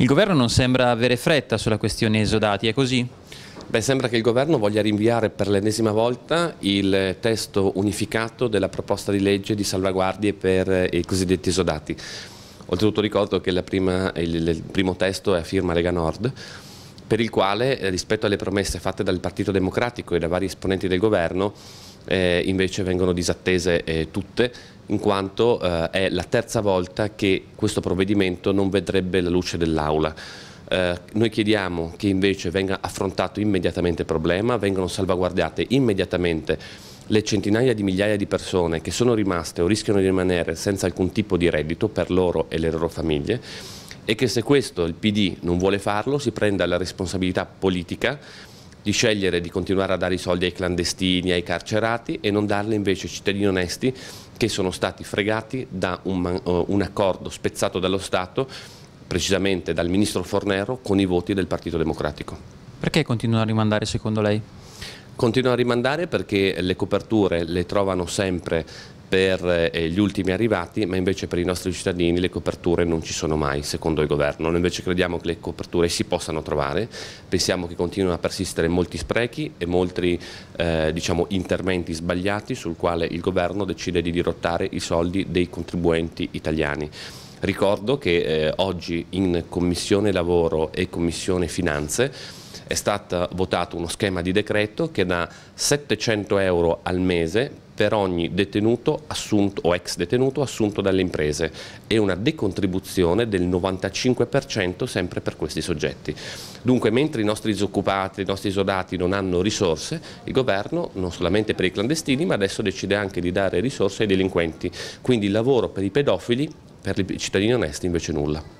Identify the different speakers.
Speaker 1: Il governo non sembra avere fretta sulla questione esodati, è così? Beh, sembra che il governo voglia rinviare per l'ennesima volta il testo unificato della proposta di legge di salvaguardie per eh, i cosiddetti esodati. Oltretutto ricordo che prima, il, il, primo testo è a firma Lega Nord, per il quale eh, rispetto alle promesse fatte dal Partito Democratico e da vari esponenti del governo eh, invece vengono disattese eh, tutte in quanto eh, è la terza volta che questo provvedimento non vedrebbe la luce dell'Aula. Eh, noi chiediamo che invece venga affrontato immediatamente il problema, vengano salvaguardate immediatamente le centinaia di migliaia di persone che sono rimaste o rischiano di rimanere senza alcun tipo di reddito per loro e le loro famiglie e che se questo il PD non vuole farlo si prenda la responsabilità politica di scegliere di continuare a dare i soldi ai clandestini, ai carcerati e non darli invece ai cittadini onesti che sono stati fregati da un, eh, un accordo spezzato dallo Stato, precisamente dal ministro Fornero, con i voti del Partito Democratico. Perché continuano a rimandare secondo lei? Continuano a rimandare perché le coperture le trovano sempre per eh, gli ultimi arrivati, ma invece per i nostri cittadini le coperture non ci sono mai, secondo il governo. Noi invece crediamo che le coperture si possano trovare, pensiamo che continuino a persistere molti sprechi e molti eh, diciamo, interventi sbagliati sul quale il governo decide di dirottare i soldi dei contribuenti italiani. Ricordo che eh, oggi in Commissione Lavoro e Commissione Finanze è stato votato uno schema di decreto che dà 700 euro al mese per ogni detenuto assunto, o ex detenuto assunto dalle imprese e una decontribuzione del 95% sempre per questi soggetti. Dunque mentre i nostri disoccupati, i nostri isolati non hanno risorse, il governo non solamente per i clandestini ma adesso decide anche di dare risorse ai delinquenti, quindi il lavoro per i pedofili per i cittadini onesti invece nulla.